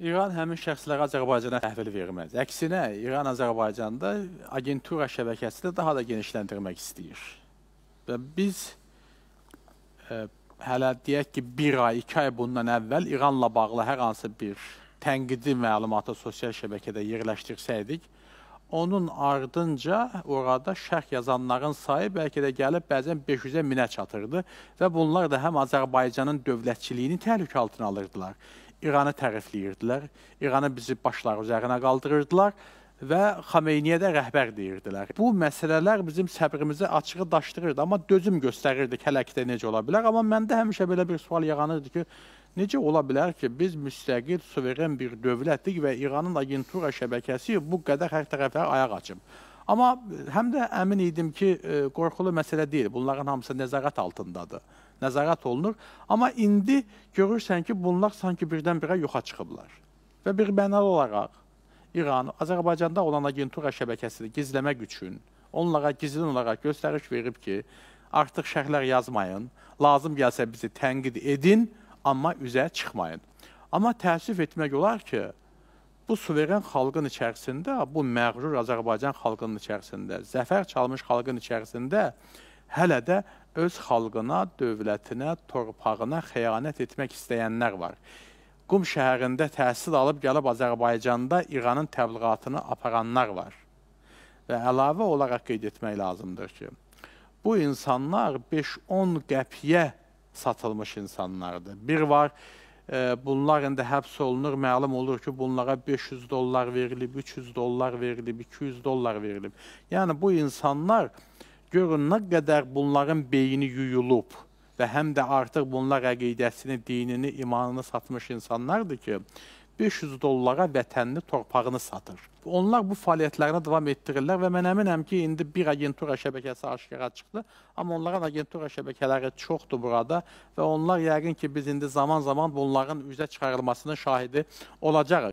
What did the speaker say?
İran həmin şəxslərə Azərbaycana təhvil verməz. Əksinə, İran Azərbaycanda agentura şəbəkəsini daha da genişləndirmək istəyir. Və biz ə, e, hələ deyək ki, bir ay, iki ay bundan əvvəl İranla bağlı hər hansı bir tənqidi məlumatı sosial şəbəkədə yerləşdirsəydik, onun ardınca orada şərh yazanların sayı bəlkə də gəlib bəzən 500-ə minə çatırdı və bunlar da həm Azərbaycanın dövlətçiliyini təhlükə altına alırdılar. İranı tərifləyirdilər. İranı bizi başları üzərinə qaldırırdılar və Xameyniyə də rəhbər deyirdilər. Bu məsələlər bizim səbrimizi açığı daşdırırdı, amma dözüm göstərirdik hələ ki də necə ola bilər. Amma məndə həmişə belə bir sual yaranırdı ki, necə ola bilər ki, biz müstəqil, suveren bir dövlətdik və İranın agentura şəbəkəsi bu qədər hər tərəfə ayaq açıb. Amma həm də əmin idim ki, e, qorxulu məsələ deyil. Bunların hamısı nəzarət altındadır nəzarət olunur. Amma indi görürsən ki, bunlar sanki birdən-birə yoxa çıxıblar. Və bir mənalı olaraq İran, Azərbaycanda olan agentura şəbəkəsini gizləmək üçün onlara gizlin olaraq göstəriş verib ki, artıq şərhlər yazmayın, lazım gəlsə bizi tənqid edin, amma üzə çıxmayın. Amma təəssüf etmək olar ki, bu suveren xalqın içərisində, bu məğrur Azərbaycan xalqının içərisində, zəfər çalmış xalqın içərisində hələ də öz xalqına, dövlətinə, torpağına xəyanət etmək istəyənlər var. Qum şəhərində təhsil alıb gəlib Azərbaycanda İranın təbliğatını aparanlar var. Və əlavə olaraq qeyd etmək lazımdır ki, bu insanlar 5-10 qəpiyə satılmış insanlardır. Bir var, e, bunlar indi həbs olunur, məlum olur ki, bunlara 500 dollar verilib, 300 dollar verilib, 200 dollar verilib. Yəni bu insanlar Görün nə qədər bunların beyni yuyulub və həm də artıq bunlar əqidəsini, dinini, imanını satmış insanlardır ki, 500 dollara vətənini, torpağını satır. Onlar bu fəaliyyətlərinə davam etdirirlər və mən əminəm ki, indi bir agentura şəbəkəsi aşkara çıxdı, amma onların agentura şəbəkələri çoxdur burada və onlar yəqin ki, biz indi zaman-zaman bunların üzə çıxarılmasının şahidi olacağıq.